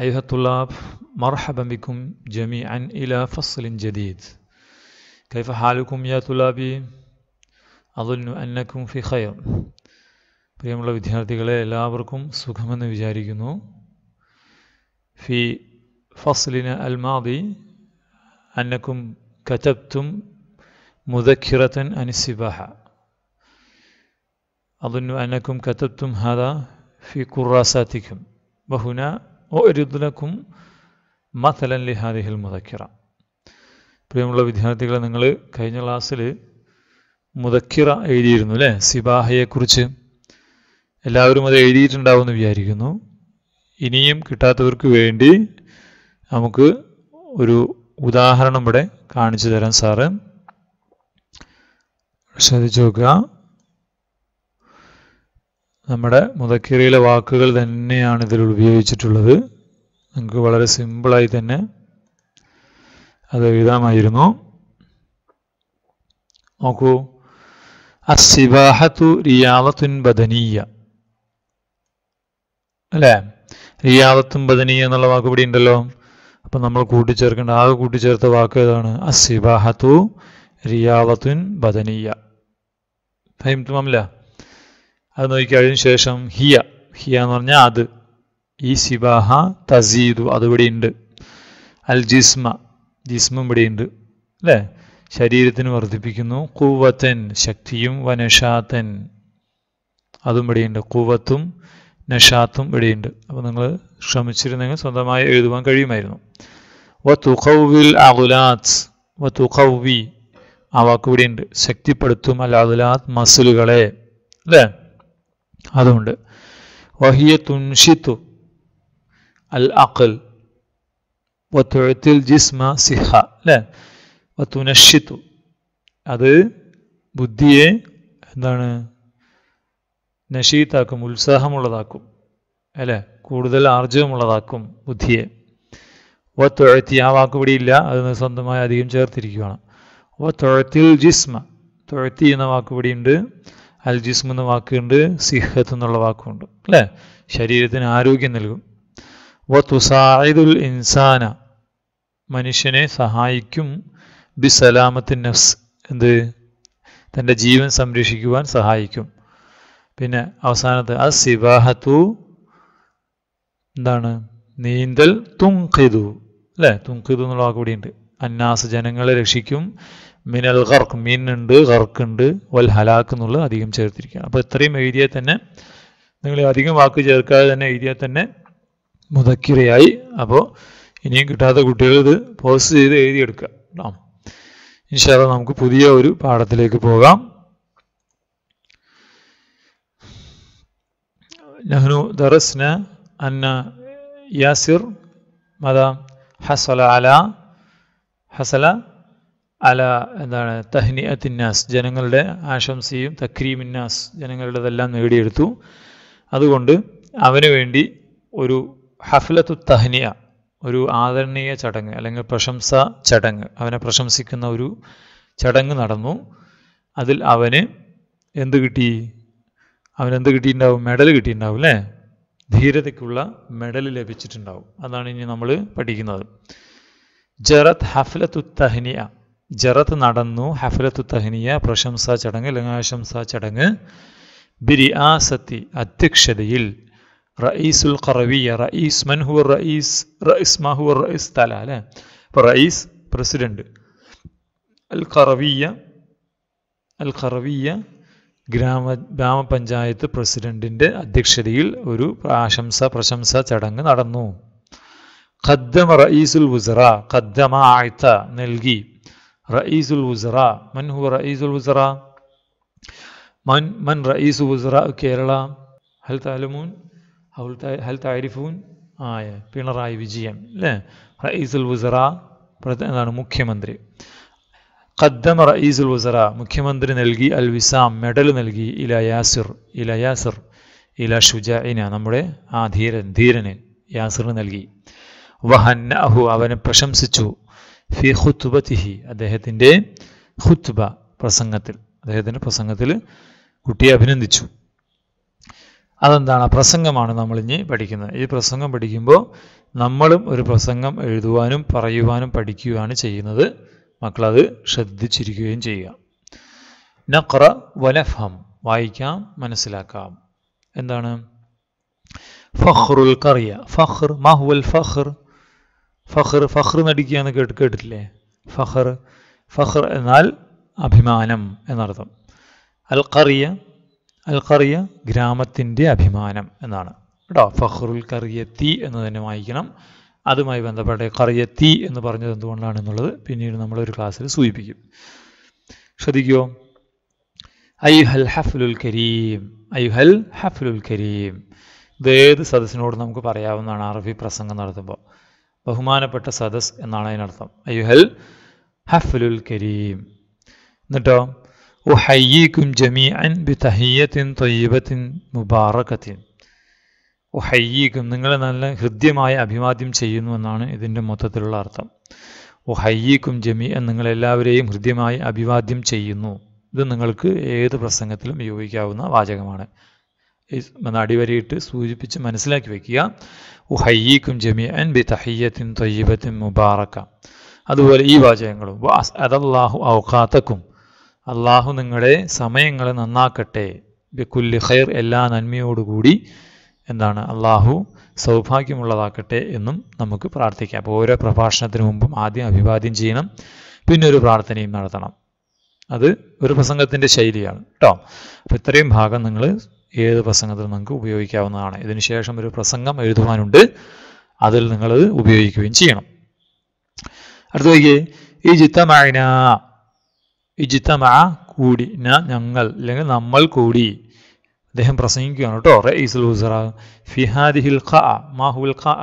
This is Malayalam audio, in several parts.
أيها الطلاب مرحبا بكم جميعا إلى فصل جديد كيف حالكم يا طلابي؟ أظن أنكم في خير പ്രിയമുള്ള വിദ്യാർത്ഥികളെ എല്ലാവർക്കും بجاريكم في فصلنا الماضي أنكم كتبتم مذكرة عن السباحة أظن أنكم كتبتم هذا في كراساتكم وهنا ഒരിദ് മതലൻ മസലൻ ലിഹാദിഹിൽ മുതക്കിറ പ്രിയമുള്ള വിദ്യാർത്ഥികളെ നിങ്ങൾ കഴിഞ്ഞ ക്ലാസ്സിൽ മുതക്കിറ എഴുതിയിരുന്നു അല്ലേ സിബാഹയെക്കുറിച്ച് എല്ലാവരും അത് എഴുതിയിട്ടുണ്ടാവുമെന്ന് വിചാരിക്കുന്നു ഇനിയും കിട്ടാത്തവർക്ക് വേണ്ടി നമുക്ക് ഒരു ഉദാഹരണം ഇവിടെ കാണിച്ചു തരാം സാറ് ശ്രദ്ധിച്ചു നോക്കുക നമ്മുടെ മുതക്കിറിയിലെ വാക്കുകൾ തന്നെയാണ് ഇതിൽ ഉപയോഗിച്ചിട്ടുള്ളത് നമുക്ക് വളരെ സിമ്പിളായി തന്നെ അത് എഴുതാമായിരുന്നു നോക്കൂ അസിബാഹത്തു റിയാദത്തുൻ ബദനീയ അല്ലേ റിയാദത്തും ബദനീയ എന്നുള്ള വാക്ക് ഇവിടെ ഉണ്ടല്ലോ അപ്പം നമ്മൾ കൂട്ടിച്ചേർക്കേണ്ട ആകെ കൂട്ടിച്ചേർത്ത വാക്ക് ഏതാണ് അസിബാഹത്തു റിയാദത്തുൻ ബദനീയ ഫൈം തുമല്ല അത് നോക്കിക്കഴിഞ്ഞ ശേഷം ഹിയ ഹിയ എന്ന് പറഞ്ഞാൽ അത് ഈ സിബാഹ തസീദു ഉണ്ട് അൽ ജിസ്മ ഇവിടെ ഉണ്ട് അല്ലേ ശരീരത്തിന് വർദ്ധിപ്പിക്കുന്നു കൂവത്തൻ ശക്തിയും വനഷാത്തൻ അതും ഇവിടെയുണ്ട് കൂവത്തും നഷാത്തും ഇവിടെയുണ്ട് അപ്പോൾ നിങ്ങൾ ശ്രമിച്ചിരുന്നെങ്കിൽ സ്വന്തമായി എഴുതുവാൻ കഴിയുമായിരുന്നു വ തുഖവിൽ അഗുലാത്ത് വ തുഖവി ആ വാക്ക് ഉണ്ട് ശക്തിപ്പെടുത്തും അൽ അഗുലാത്ത് മസിലുകളെ അല്ലേ അതുകൊണ്ട് വഹിയ തുൻഷിത്തു അൽ അഖൽ ഒത്തുഴത്തിൽ ജിസ്മ സിഹ അല്ലേ വത്തുനഷിത്തു അത് ബുദ്ധിയെ എന്താണ് നഷീത്താക്കും ഉത്സാഹമുള്ളതാക്കും അല്ലേ കൂടുതൽ ആർജവമുള്ളതാക്കും ബുദ്ധിയെ വത്തുഴത്തി ആ വാക്കുപിടിയില്ല അത് സ്വന്തമായി അധികം ചേർത്തിരിക്കുകയാണ് തുഴത്തിൽ ജിസ്മ തുഴത്തി എന്ന വാക്കുപിടിയുണ്ട് അൽ എന്ന വാക്കുണ്ട് സിഹത്ത് എന്നുള്ള വാക്കുണ്ട് അല്ലേ ശരീരത്തിന് ആരോഗ്യം നൽകും വ തുസായിദുൽ ഇൻസാന മനുഷ്യനെ സഹായിക്കും ബി സലാമത്തിൻ നഫ്സ് എന്ത് തൻ്റെ ജീവൻ സംരക്ഷിക്കുവാൻ സഹായിക്കും പിന്നെ അവസാനത്തെ അ സിവാഹത്തു എന്താണ് നീന്തൽ തുങ്കിതു അല്ലേ തുങ്കിതു എന്നുള്ള വാക്ക് കൂടിയുണ്ട് അന്നാസ് ജനങ്ങളെ രക്ഷിക്കും മിനൽ ഖർക്ക് മീൻ ഉണ്ട് ഖർക്ക് ഉണ്ട് വൽ ഹലാക്ക് എന്നുള്ളത് അധികം ചേർത്തിരിക്കുകയാണ് അപ്പോൾ ഇത്രയും എഴുതിയാൽ തന്നെ നിങ്ങൾ അധികം വാക്ക് ചേർക്കാതെ തന്നെ എഴുതിയാൽ തന്നെ മുതക്കിരയായി അപ്പോൾ ഇനിയും കിട്ടാത്ത കുട്ടികൾ ഇത് പോസ്റ്റ് ചെയ്ത് എഴുതിയെടുക്കുക കേട്ടോ ഇൻഷാല് നമുക്ക് പുതിയ ഒരു പാഠത്തിലേക്ക് പോകാം നഹ്നു ദറസ്ന അന്ന യാസിർ മദ ഹസല അല ഹസല അല എന്താണ് തഹ്നിയത്തിന്നാസ് ജനങ്ങളുടെ ആശംസയും തക്രീമിന്നാസ് ജനങ്ങളുടെതെല്ലാം നേടിയെടുത്തു അതുകൊണ്ട് അവന് വേണ്ടി ഒരു ഹഫ്ലത്തു തഹ്നിയ ഒരു ആദരണീയ ചടങ്ങ് അല്ലെങ്കിൽ പ്രശംസ ചടങ്ങ് അവനെ പ്രശംസിക്കുന്ന ഒരു ചടങ്ങ് നടന്നു അതിൽ അവന് എന്ത് കിട്ടി എന്ത് കിട്ടിയിട്ടുണ്ടാവും മെഡൽ കിട്ടിയിട്ടുണ്ടാവും അല്ലേ ധീരതയ്ക്കുള്ള മെഡൽ ലഭിച്ചിട്ടുണ്ടാവും അതാണ് ഇനി നമ്മൾ പഠിക്കുന്നത് ജറത്ത് ഹഫ്ലത്തു തഹ്നിയ ജറത്ത് നടന്നു ഹഫലത്തു തഹനിയ പ്രശംസാ ചടങ്ങ് ലംഘാശംസാ ചടങ്ങ് ബിരിയാസത്തി അധ്യക്ഷതയിൽ ഉൽ ഖറവിയ റയീസ് മൻഹുവർ റയീസ് റയീസ് മഹുവർ റയീസ് തല അല്ലേ അപ്പോൾ റയീസ് പ്രസിഡന്റ് അൽ ഖറവിയ അൽ ഖറവിയ ഗ്രാമ ഗ്രാമപഞ്ചായത്ത് പ്രസിഡന്റിന്റെ അധ്യക്ഷതയിൽ ഒരു ആശംസ പ്രശംസ ചടങ്ങ് നടന്നു ഖദ്ദമ ഉൽ വുസറ ഖദ്ദമ ആഴ്ത്ത നൽകി رئيس الوزراء من هو رئيس الوزراء من من رئيس وزراء كيرلا هل تعلمون هل تعرفون آية راي بجيم لا رئيس الوزراء പ്രധാനമാണ് مندري قدم رئيس الوزراء മുഖ്യമന്ത്രി നൽകി അൽ വിസാം മെഡൽ നൽകി إلى യാസിർ ഇല യാസിർ ഇല ഷുജാഇന നമ്മുടെ ആ ധീരൻ ധീരന് യാസിർ നൽകി വഹന്നഹു അവനെ പ്രശംസിച്ചു ഫി ഹുത്തുബത്തിഹി അദ്ദേഹത്തിൻ്റെ ഖുത്ബ പ്രസംഗത്തിൽ അദ്ദേഹത്തിൻ്റെ പ്രസംഗത്തിൽ കുട്ടിയെ അഭിനന്ദിച്ചു അതെന്താണ് പ്രസംഗമാണ് നമ്മളിനി പഠിക്കുന്നത് ഈ പ്രസംഗം പഠിക്കുമ്പോൾ നമ്മളും ഒരു പ്രസംഗം എഴുതുവാനും പറയുവാനും പഠിക്കുവാണ് ചെയ്യുന്നത് മക്കളത് ശ്രദ്ധിച്ചിരിക്കുകയും ചെയ്യുക നഖറ വലഫം വായിക്കാം മനസ്സിലാക്കാം എന്താണ് ഫഹ്റുൽ കറിയ ഫഹ്ർ മഹുവൽ ഫഹ്ർ ഫഹർ ഫഹർ നടിക്കുക എന്ന് കേട്ട് കേട്ടിട്ടില്ലേ ഫഹർ ഫഹർ എന്നാൽ അഭിമാനം എന്നർത്ഥം അൽ ഖറിയ അൽ ഗ്രാമത്തിൻ്റെ അഭിമാനം എന്നാണ് കേട്ടോ ഫഹ്റുൽ കറിയത്തി എന്ന് തന്നെ വായിക്കണം അതുമായി ബന്ധപ്പെട്ട കറിയത്തി എന്ന് പറഞ്ഞത് എന്തുകൊണ്ടാണ് എന്നുള്ളത് പിന്നീട് നമ്മളൊരു ക്ലാസ്സിൽ സൂചിപ്പിക്കും ശ്രദ്ധിക്കുമോ ഹൽ ഹഫ്ലുൽ കരീം ഹൽ ഹഫ്ലുൽ കരീം ഇത് ഏത് സദസ്സിനോട് നമുക്ക് പറയാവുന്നതാണ് അറബി പ്രസംഗം നടത്തുമ്പോൾ ബഹുമാനപ്പെട്ട സദസ് എന്നാണ് അതിനർത്ഥം അയ്യുഹൽ ഹഫലുൽ കരീം എന്നിട്ടോ ഉഹയ്യീക്കും ജമീ അൻ ബി തഹിയത്തിൻ തൊയ്യബത്തിൻ മുബാറക്കത്തിൻ ഉഹയ്യീക്കും നിങ്ങളെ നല്ല ഹൃദ്യമായ അഭിവാദ്യം ചെയ്യുന്നു എന്നാണ് ഇതിൻ്റെ മൊത്തത്തിലുള്ള അർത്ഥം ഉഹയ്യീക്കും ജമീ എൻ നിങ്ങളെല്ലാവരെയും ഹൃദ്യമായി അഭിവാദ്യം ചെയ്യുന്നു ഇത് നിങ്ങൾക്ക് ഏത് പ്രസംഗത്തിലും ഉപയോഗിക്കാവുന്ന വാചകമാണ് എന്ന അടിവരയിട്ട് സൂചിപ്പിച്ച് മനസ്സിലാക്കി വയ്ക്കുക ഉഹയ്യീക്കും ജമി ബി തഹയ്യത്തിൻ തൊയ്യബത്തിൻ മുബാറക്ക അതുപോലെ ഈ വാചകങ്ങളും അതല്ലാഹു ഔഖാത്തക്കും അള്ളാഹു നിങ്ങളുടെ സമയങ്ങളെ നന്നാക്കട്ടെ ബിക്കുല്ലി ഖൈർ എല്ലാ നന്മയോടുകൂടി എന്താണ് അള്ളാഹു സൗഭാഗ്യമുള്ളതാക്കട്ടെ എന്നും നമുക്ക് പ്രാർത്ഥിക്കാം അപ്പോൾ ഓരോ പ്രഭാഷണത്തിന് മുമ്പും ആദ്യം അഭിവാദ്യം ചെയ്യണം പിന്നെ ഒരു പ്രാർത്ഥനയും നടത്തണം അത് ഒരു പ്രസംഗത്തിൻ്റെ ശൈലിയാണ് കേട്ടോ അപ്പോൾ ഇത്രയും ഭാഗം നിങ്ങൾ ഏത് പ്രസംഗത്തിൽ നിങ്ങൾക്ക് ഉപയോഗിക്കാവുന്നതാണ് ഇതിനുശേഷം ഒരു പ്രസംഗം എഴുതുവാനുണ്ട് അതിൽ നിങ്ങൾ ഉപയോഗിക്കുകയും ചെയ്യണം അടുത്ത നോക്കിയേ ഈ ജിത്തമാന ഈ ജിത്തമാ കൂടി ഞങ്ങൾ അല്ലെങ്കിൽ നമ്മൾ കൂടി അദ്ദേഹം പ്രസംഗിക്കുകയാണ് കേട്ടോ റഈസുൽ ഫിഹാദിഹിൽ ഖ മാഹുൽ ഖ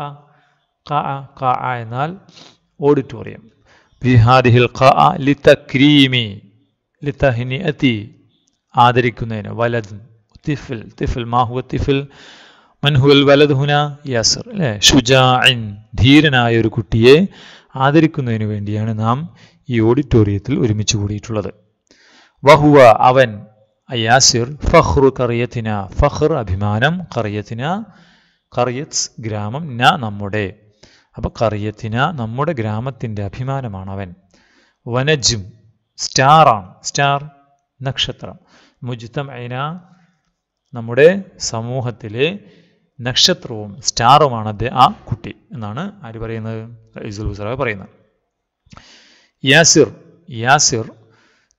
ഖ ഖ എന്നാൽ ഓഡിറ്റോറിയം ഫിഹാദിഹിൽ ഖ ലിതക്രീമി അതി ആദരിക്കുന്നതിന് വലദ് തിഫിൽ തിഫിൽ മാഹുവ തിഫിൽ മൻഹുൽ വലത് ഹുന യാസർ അല്ലേ ഷുജാഇൻ ധീരനായ ഒരു കുട്ടിയെ ആദരിക്കുന്നതിന് വേണ്ടിയാണ് നാം ഈ ഓഡിറ്റോറിയത്തിൽ ഒരുമിച്ച് കൂടിയിട്ടുള്ളത് വഹുവ അവൻ അയാസിർ ഫഹ്റു കറിയത്തിന ഫഹ്ർ അഭിമാനം കറിയത്തിന കറിയത്സ് ഗ്രാമം ന നമ്മുടെ അപ്പോൾ കറിയത്തിന നമ്മുടെ ഗ്രാമത്തിൻ്റെ അഭിമാനമാണ് അവൻ വനജും സ്റ്റാറാണ് സ്റ്റാർ നക്ഷത്രം മുജിത്തം അയിന നമ്മുടെ സമൂഹത്തിലെ നക്ഷത്രവും സ്റ്റാറുമാണ് അദ്ദേഹം ആ കുട്ടി എന്നാണ് ആര് പറയുന്നത് ഇസുൽ ഹുസറാവ് പറയുന്നത് യാസിർ യാസിർ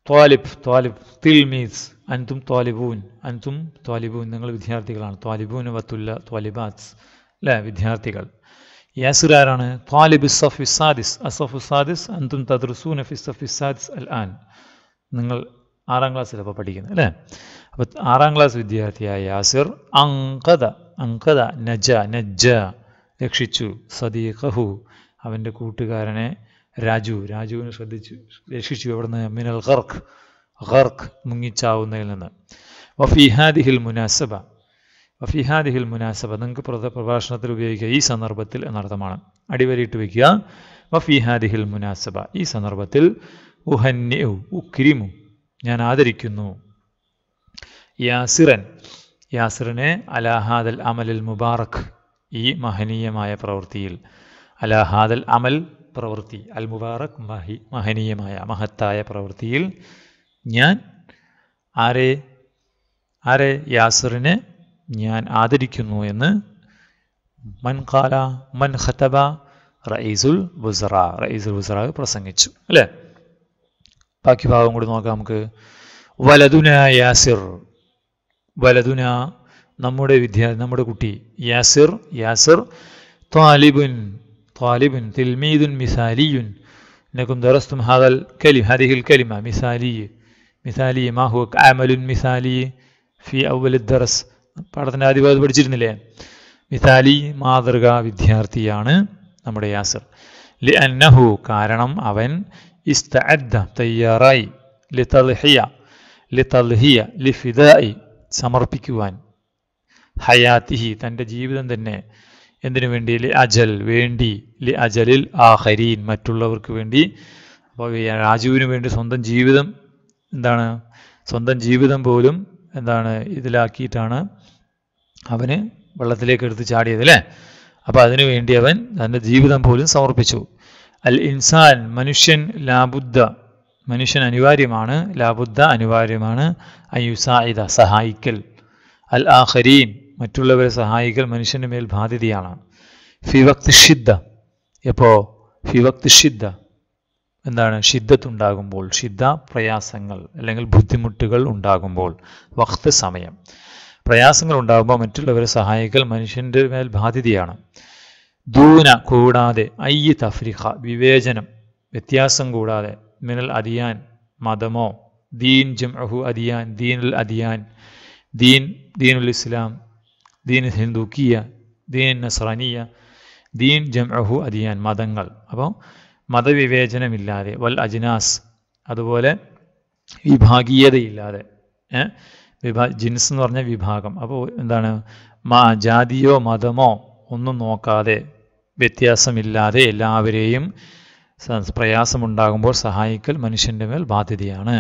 ത്വാലിബ് ത്വാലിബ് മീസ് അൻതും ത്വാലിബൂൻ അൻതും ത്വാലിബൂൻ നിങ്ങൾ വിദ്യാർത്ഥികളാണ് ത്വാലിബൂൻ വത്തുല്ല ത്വാലിബാസ് അല്ലേ വിദ്യാർത്ഥികൾ യാസിർ ആരാണ് ത്വാലിബ് സഫ് ഇസാദിസ് അസഫ് ഉസാദിസ് അൻതും തദ്റുസൂൻ ഫിസഫ് വിസാദിസ് അൽ ആൻ നിങ്ങൾ ആറാം ക്ലാസ്സിലപ്പോൾ പഠിക്കുന്നത് അല്ലേ അപ്പോൾ ആറാം ക്ലാസ് വിദ്യാർത്ഥിയായ യാസിർ അങ്കത അങ്കത നജ നജ രക്ഷിച്ചു സദീഖഹു അവൻ്റെ കൂട്ടുകാരനെ രാജു രാജുവിനെ ശ്രദ്ധിച്ചു രക്ഷിച്ചു എവിടുന്ന് മിനൽ ഖർഖ് ഖർഖ് മുങ്ങിച്ചാവുന്നതിൽ നിന്ന് വഫിഹാദിഹിൽ മുനാസബ വഫിഹാദിഹിൽ മുനാസബ നിങ്ങൾക്ക് പ്രഭാഷണത്തിൽ ഉപയോഗിക്കുക ഈ സന്ദർഭത്തിൽ എന്നർത്ഥമാണ് അടിവരയിട്ട് വയ്ക്കുക വഫിഹാദിഹിൽ മുനാസബ ഈ സന്ദർഭത്തിൽ ഉഹന്യു ഉക്രിമു ഞാൻ ആദരിക്കുന്നു യാസിറൻ യാസിറിനെ അലാഹാദൽ അമലൽ മുബാറക് ഈ മഹനീയമായ പ്രവൃത്തിയിൽ അലാഹാദൽ അമൽ പ്രവൃത്തി അൽ മുബാറക് മഹി മഹനീയമായ മഹത്തായ പ്രവൃത്തിയിൽ ഞാൻ ആരെ ആരെ യാസിറിനെ ഞാൻ ആദരിക്കുന്നു എന്ന് മൻഖാല മൻ ഖത്തബ റയീസുൽ ബുസറ റയീസുൽ ബുസറ പ്രസംഗിച്ചു അല്ലേ ബാക്കി ഭാഗം കൂടി നോക്കാം നമുക്ക് വലതുന യാസിർ വലതുന നമ്മുടെ വിദ്യാർത്ഥി നമ്മുടെ കുട്ടി യാസിർ യാസിർ താലിബുൻ താലിബുൻ തിൽമീദുൻ മിസാലിയുൻ إنكم درستم هذا الكلمة هذه الكلمة مثالية مثالية ما هو عمل مثالي في أول الدرس പാഠത്തിൻ്റെ ആദ്യ ഭാഗത്ത് പഠിച്ചിരുന്നില്ലേ മിസാലി മാതൃക വിദ്യാർത്ഥിയാണ് നമ്മുടെ യാസർ ലി അന്നഹു കാരണം അവൻ ഇസ്തഅദ്ദ തയ്യാറായി ലി തൽഹിയ ലി തൽഹിയ ലി ഫിദായി സമർപ്പിക്കുവാൻ ഹയാത്തിഹി തൻ്റെ ജീവിതം തന്നെ എന്തിനു വേണ്ടി ലി അജൽ വേണ്ടി ലി അജലിൽ ഹരീൻ മറ്റുള്ളവർക്ക് വേണ്ടി അപ്പോൾ രാജുവിന് വേണ്ടി സ്വന്തം ജീവിതം എന്താണ് സ്വന്തം ജീവിതം പോലും എന്താണ് ഇതിലാക്കിയിട്ടാണ് അവന് വെള്ളത്തിലേക്ക് എടുത്ത് ചാടിയത് അല്ലേ അപ്പോൾ അതിനു വേണ്ടി അവൻ തൻ്റെ ജീവിതം പോലും സമർപ്പിച്ചു അൽ ഇൻസാൻ മനുഷ്യൻ ലാബുദ്ധ മനുഷ്യൻ അനിവാര്യമാണ് ലാബുദ്ധ അനിവാര്യമാണ് അയുസായിദ സഹായിക്കൽ അൽ ആഹരീൻ മറ്റുള്ളവരെ സഹായിക്കൽ മനുഷ്യൻ്റെ മേൽ ബാധ്യതയാണ് ഫിവക്തി എപ്പോ എപ്പോൾ ഫിവക്തി ഷിദ്ദ എന്താണ് ഉണ്ടാകുമ്പോൾ ഷിദ്ധ പ്രയാസങ്ങൾ അല്ലെങ്കിൽ ബുദ്ധിമുട്ടുകൾ ഉണ്ടാകുമ്പോൾ വഖ്ത് സമയം പ്രയാസങ്ങൾ ഉണ്ടാകുമ്പോൾ മറ്റുള്ളവരെ സഹായിക്കൽ മനുഷ്യൻ്റെ മേൽ ബാധ്യതയാണ് ദൂന കൂടാതെ അയ്യ തഫ്രിഹ വിവേചനം വ്യത്യാസം കൂടാതെ മിനൽ അദിയാൻ മതമോ ദീൻ ജംഅഹു അദിയാൻ ദീനുൽ അദിയാൻ ദീൻ ദീനുൽ ഇസ്ലാം ദീൻ ഹിന്ദുക്കിയ ദീൻ നസ്രാനിയ ദീൻ ജംഅഹു അദിയാൻ മതങ്ങൾ അപ്പോൾ മതവിവേചനമില്ലാതെ വൽ അജ്നാസ് അതുപോലെ വിഭാഗീയതയില്ലാതെ വിഭാ ജിൻസ് എന്ന് പറഞ്ഞ വിഭാഗം അപ്പോൾ എന്താണ് മാ ജാതിയോ മതമോ ഒന്നും നോക്കാതെ വ്യത്യാസമില്ലാതെ എല്ലാവരെയും പ്രയാസമുണ്ടാകുമ്പോൾ സഹായിക്കൽ മനുഷ്യൻ്റെ മേൽ ബാധ്യതയാണ്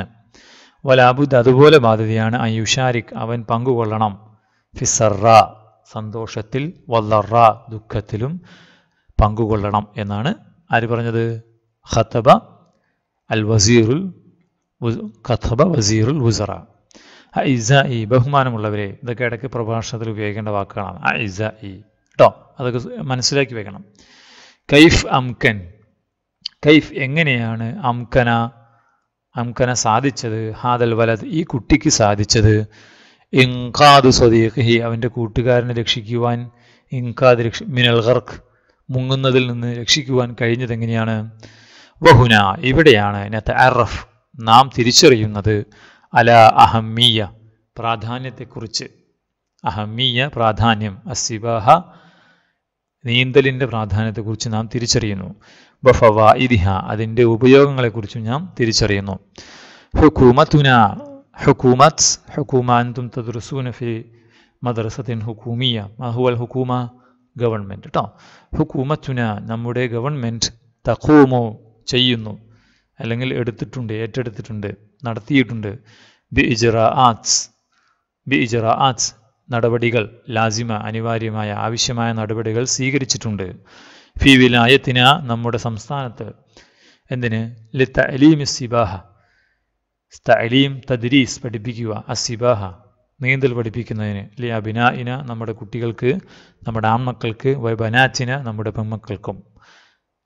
വലാബുദ് അതുപോലെ ബാധ്യതയാണ് അയുഷാരിക് അവൻ പങ്കുകൊള്ളണം ഫിസറ സന്തോഷത്തിൽ വല്ലറ ദുഃഖത്തിലും പങ്കുകൊള്ളണം എന്നാണ് ആര് പറഞ്ഞത് ഖത്തബ അൽ വസീറുൽ ഖത്തബ വസീറുൽ വുസറ ഐസ ഇ ബഹുമാനമുള്ളവരെ ഇതൊക്കെ ഇടയ്ക്ക് പ്രഭാഷണത്തിൽ ഉപയോഗിക്കേണ്ട വാക്കുകളാണ് ഐസ ഇ കേട്ടോ അതൊക്കെ മനസ്സിലാക്കി വെക്കണം കൈഫ് അംകൻ കൈഫ് എങ്ങനെയാണ് അംകന അംകന സാധിച്ചത് ഹാദൽ വലത് ഈ കുട്ടിക്ക് സാധിച്ചത് ഇങ്കാദ് സ്വദീഖി അവൻ്റെ കൂട്ടുകാരനെ രക്ഷിക്കുവാൻ ഇങ്കാദ് രക്ഷ മിനൽ ഖർഖ് മുങ്ങുന്നതിൽ നിന്ന് രക്ഷിക്കുവാൻ കഴിഞ്ഞതെങ്ങനെയാണ് വഹുന ഇവിടെയാണ് നത്ത് അറഫ് നാം തിരിച്ചറിയുന്നത് അല അഹമ്മിയ പ്രാധാന്യത്തെക്കുറിച്ച് അഹമ്മിയ പ്രാധാന്യം അസിബാഹ നീന്തലിൻ്റെ പ്രാധാന്യത്തെക്കുറിച്ച് നാം തിരിച്ചറിയുന്നു വഫവ ഇതിഹ അതിൻ്റെ ഉപയോഗങ്ങളെക്കുറിച്ചും ഞാൻ തിരിച്ചറിയുന്നു ഹുക്കൂമത്തുന ഹുക്കൂമത് ഹുക്കൂമാൻതും തും ഫി മദ്രസത്തിൻ ഹുക്കൂമിയ മഹുവൽ ഹുക്കൂമ ഗവൺമെൻറ് കേട്ടോ ഹുക്കൂമത്തുന നമ്മുടെ ഗവൺമെൻറ് തക്കൂമോ ചെയ്യുന്നു അല്ലെങ്കിൽ എടുത്തിട്ടുണ്ട് ഏറ്റെടുത്തിട്ടുണ്ട് നടത്തിയിട്ടുണ്ട് ബി ഇജറ ആത്സ് ബി ഇജറ ആത്സ് നടപടികൾ ലാസിമ അനിവാര്യമായ ആവശ്യമായ നടപടികൾ സ്വീകരിച്ചിട്ടുണ്ട് ഫി വിലായത്തിന നമ്മുടെ സംസ്ഥാനത്ത് എന്തിന് ലിത്ത അലീം സിബാഹ തലീം തദ്രീസ് പഠിപ്പിക്കുക അസിബാഹ നീന്തൽ പഠിപ്പിക്കുന്നതിന് ലി ഇന നമ്മുടെ കുട്ടികൾക്ക് നമ്മുടെ ആൺമക്കൾക്ക് വൈബനാച്ചിന നമ്മുടെ പെൺമക്കൾക്കും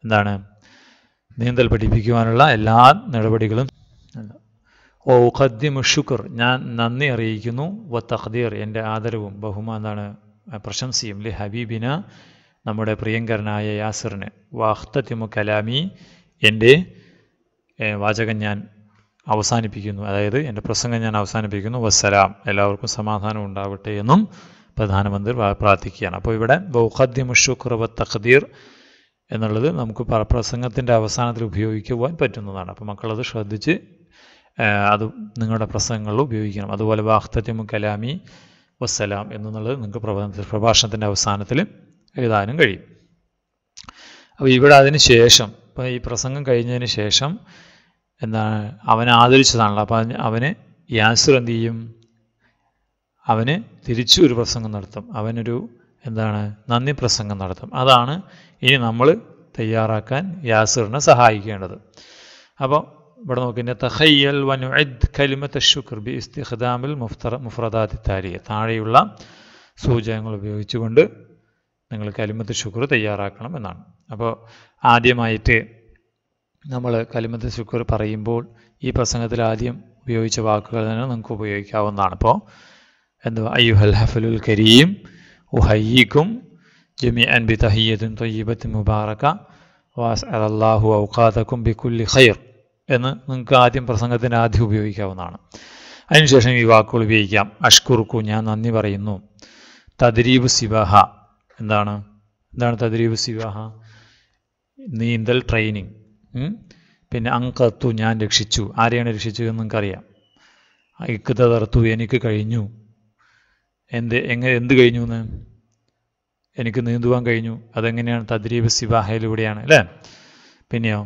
എന്താണ് നീന്തൽ പഠിപ്പിക്കുവാനുള്ള എല്ലാ നടപടികളും ഓ ഉഖദ്ദിമു ഞാൻ നന്ദി അറിയിക്കുന്നു വ തഖ്ദീർ എൻ്റെ ആദരവും ബഹുമാ പ്രശംസയും ലി ഹബീബിന നമ്മുടെ പ്രിയങ്കരനായ യാസറിന് വാഹ്തത്തിമു കലാമി എൻ്റെ വാചകം ഞാൻ അവസാനിപ്പിക്കുന്നു അതായത് എൻ്റെ പ്രസംഗം ഞാൻ അവസാനിപ്പിക്കുന്നു വസ്സലാം എല്ലാവർക്കും സമാധാനം ഉണ്ടാവട്ടെ എന്നും പ്രധാനമന്ത്രി പ്രാർത്ഥിക്കുകയാണ് അപ്പോൾ ഇവിടെ ബൗഹദ്യമു ഷുക്രവ തഖദീർ എന്നുള്ളത് നമുക്ക് പ്രസംഗത്തിൻ്റെ അവസാനത്തിൽ ഉപയോഗിക്കുവാൻ പറ്റുന്നതാണ് അപ്പോൾ മക്കളത് ശ്രദ്ധിച്ച് അത് നിങ്ങളുടെ പ്രസംഗങ്ങളിൽ ഉപയോഗിക്കണം അതുപോലെ വാഹ്തത്യമു കലാമി വസ്സലാം എന്നുള്ളത് നിങ്ങൾക്ക് പ്രഭാഷണത്തിൻ്റെ അവസാനത്തിൽ എഴുതാനും കഴിയും അപ്പോൾ ഇവിടെ അതിന് ശേഷം ഇപ്പോൾ ഈ പ്രസംഗം കഴിഞ്ഞതിന് ശേഷം എന്താണ് അവൻ ആദരിച്ചതാണല്ലോ അപ്പം അവന് യാസർ എന്ത് ചെയ്യും അവന് തിരിച്ചു ഒരു പ്രസംഗം നടത്തും അവനൊരു എന്താണ് നന്ദി പ്രസംഗം നടത്തും അതാണ് ഇനി നമ്മൾ തയ്യാറാക്കാൻ യാസിറിനെ സഹായിക്കേണ്ടത് അപ്പോൾ ഇവിടെ നോക്കിൻ്റെ തഹയ്യൽ വനുഅദ് കലിമത്ത് ഷുക്ർ ബി മുഫ്തറ മുഫ്രദാതി താരിയ താഴെയുള്ള സൂചകങ്ങൾ ഉപയോഗിച്ചുകൊണ്ട് നിങ്ങൾ കലിമത്ത് ശുക്ർ തയ്യാറാക്കണം എന്നാണ് അപ്പോൾ ആദ്യമായിട്ട് നമ്മൾ കലിമത്ത് ശുക്ർ പറയുമ്പോൾ ഈ പ്രസംഗത്തിൽ ആദ്യം ഉപയോഗിച്ച വാക്കുകൾ തന്നെ നമുക്ക് ഉപയോഗിക്കാവുന്നതാണ് അപ്പോൾ എന്തുവാ അയ്യുഹൽ ഹഫലുൽ കരീം ഉഹയ്യിക്കും ജമി അൻ ബി തഹീയത്തും തൊയ്യബത്തും മുബാറക്ക വാസ് അലല്ലാഹു ഔഖാദക്കും ബിക്കുല്ലി ഖൈർ എന്ന് നിങ്ങൾക്ക് ആദ്യം പ്രസംഗത്തിന് ആദ്യം ഉപയോഗിക്കാവുന്നതാണ് അതിനുശേഷം ഈ വാക്കുകൾ ഉപയോഗിക്കാം അഷ്കുർക്കു ഞാൻ നന്ദി പറയുന്നു തദ്രീബ് സിബഹ എന്താണ് എന്താണ് തദ്രീബ് സിവാഹ നീന്തൽ ട്രെയിനിങ് പിന്നെ അങ്കത്തു ഞാൻ രക്ഷിച്ചു ആരെയാണ് രക്ഷിച്ചത് നിങ്ങൾക്കറിയാം ഇക്കത തറത്തു എനിക്ക് കഴിഞ്ഞു എന്ത് എങ്ങനെ എന്ത് കഴിഞ്ഞു എന്ന് എനിക്ക് നീന്തുവാൻ കഴിഞ്ഞു അതെങ്ങനെയാണ് തദ്രീബ് സിവാഹയിലൂടെയാണ് അല്ലേ പിന്നെയോ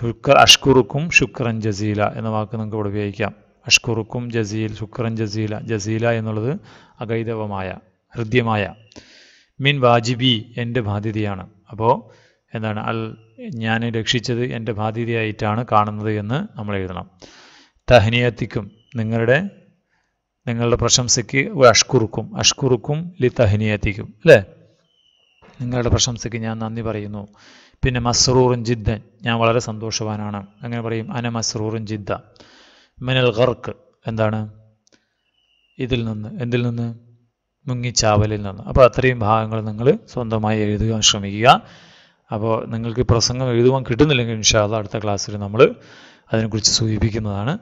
ശുക്ര അഷ്കുറുക്കും ശുക്രൻ ജസീല എന്ന വാക്ക് നിങ്ങൾക്ക് ഇവിടെ ഉപയോഗിക്കാം അഷ്കുറുക്കും ജസീൽ ശുക്രൻ ജസീല ജസീല എന്നുള്ളത് അഗൈതവമായ ഹൃദ്യമായ മിൻ വാജിബി എൻ്റെ ബാധ്യതയാണ് അപ്പോൾ എന്താണ് അൽ ഞാൻ രക്ഷിച്ചത് എൻ്റെ ബാധ്യതയായിട്ടാണ് കാണുന്നത് എന്ന് നമ്മൾ എഴുതണം തഹനിയത്തിക്കും നിങ്ങളുടെ നിങ്ങളുടെ പ്രശംസയ്ക്ക് അഷ്കുറുക്കും അഷ്കുറുക്കും ലി തഹനിയത്തിക്കും അല്ലേ നിങ്ങളുടെ പ്രശംസയ്ക്ക് ഞാൻ നന്ദി പറയുന്നു പിന്നെ മസ്റൂറും ജിദ്ദൻ ഞാൻ വളരെ സന്തോഷവാനാണ് അങ്ങനെ പറയും അന മസ്റൂറും ജിദ്ദ മിനൽ ഗർക്ക് എന്താണ് ഇതിൽ നിന്ന് എന്തിൽ നിന്ന് മുങ്ങിച്ചാവലിൽ നിന്ന് അപ്പോൾ അത്രയും ഭാഗങ്ങൾ നിങ്ങൾ സ്വന്തമായി എഴുതുവാൻ ശ്രമിക്കുക അപ്പോൾ നിങ്ങൾക്ക് പ്രസംഗം എഴുതുവാൻ കിട്ടുന്നില്ലെങ്കിൽ ഇൻഷാല്ല അടുത്ത ക്ലാസ്സിൽ നമ്മൾ അതിനെക്കുറിച്ച് സൂചിപ്പിക്കുന്നതാണ്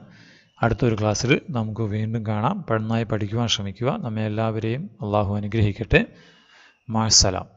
അടുത്തൊരു ക്ലാസ്സിൽ നമുക്ക് വീണ്ടും കാണാം നന്നായി പഠിക്കുവാൻ ശ്രമിക്കുക നമ്മെ എല്ലാവരെയും അള്ളാഹു അനുഗ്രഹിക്കട്ടെ മാസലാം